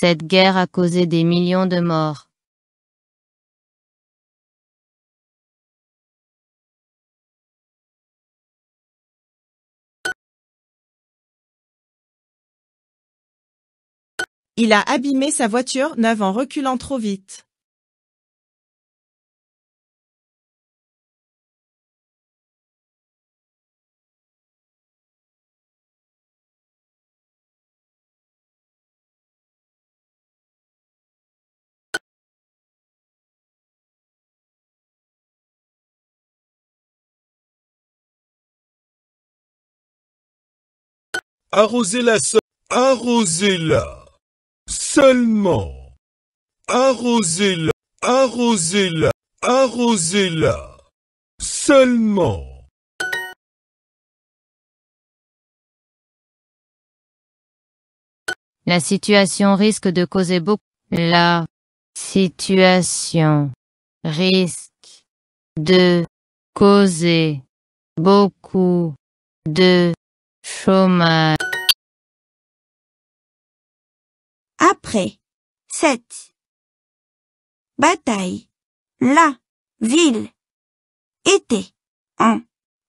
Cette guerre a causé des millions de morts. Il a abîmé sa voiture neuve en reculant trop vite. Arrosez-la se... Arrosez-la. Seulement. Arrosez-la. Arrosez-la. Arrosez-la. Seulement. La situation risque de causer beaucoup. La situation risque de causer beaucoup de chômage. Après. 7. Bataille. La ville était en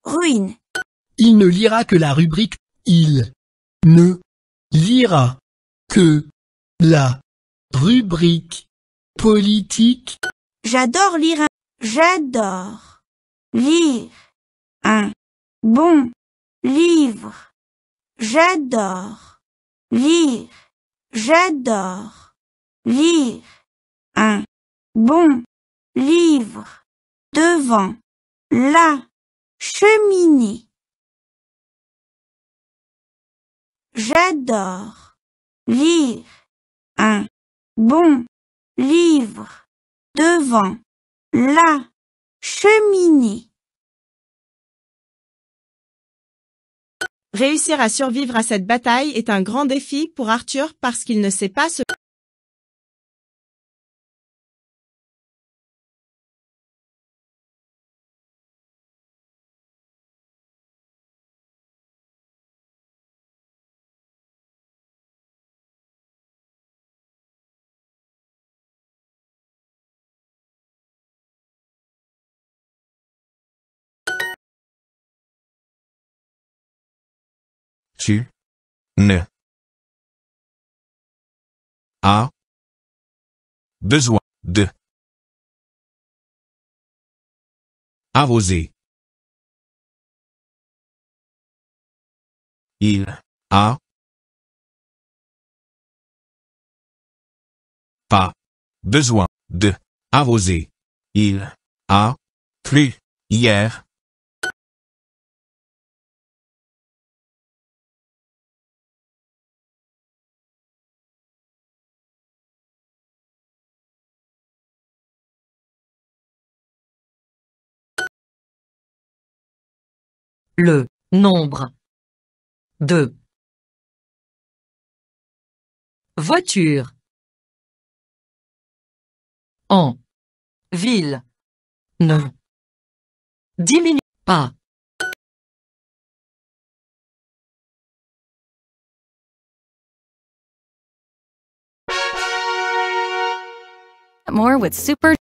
ruine. Il ne lira que la rubrique Il ne lira que la rubrique politique. J'adore lire un... J'adore lire un bon livre. J'adore lire J'adore lire un bon livre devant la cheminée. J'adore lire un bon livre devant la cheminée. Réussir à survivre à cette bataille est un grand défi pour Arthur parce qu'il ne sait pas se... tu ne besoin de arroser. Il a pas besoin de arroser. Il a plus hier. le nombre de voitures en ville ne diminue pas. More with super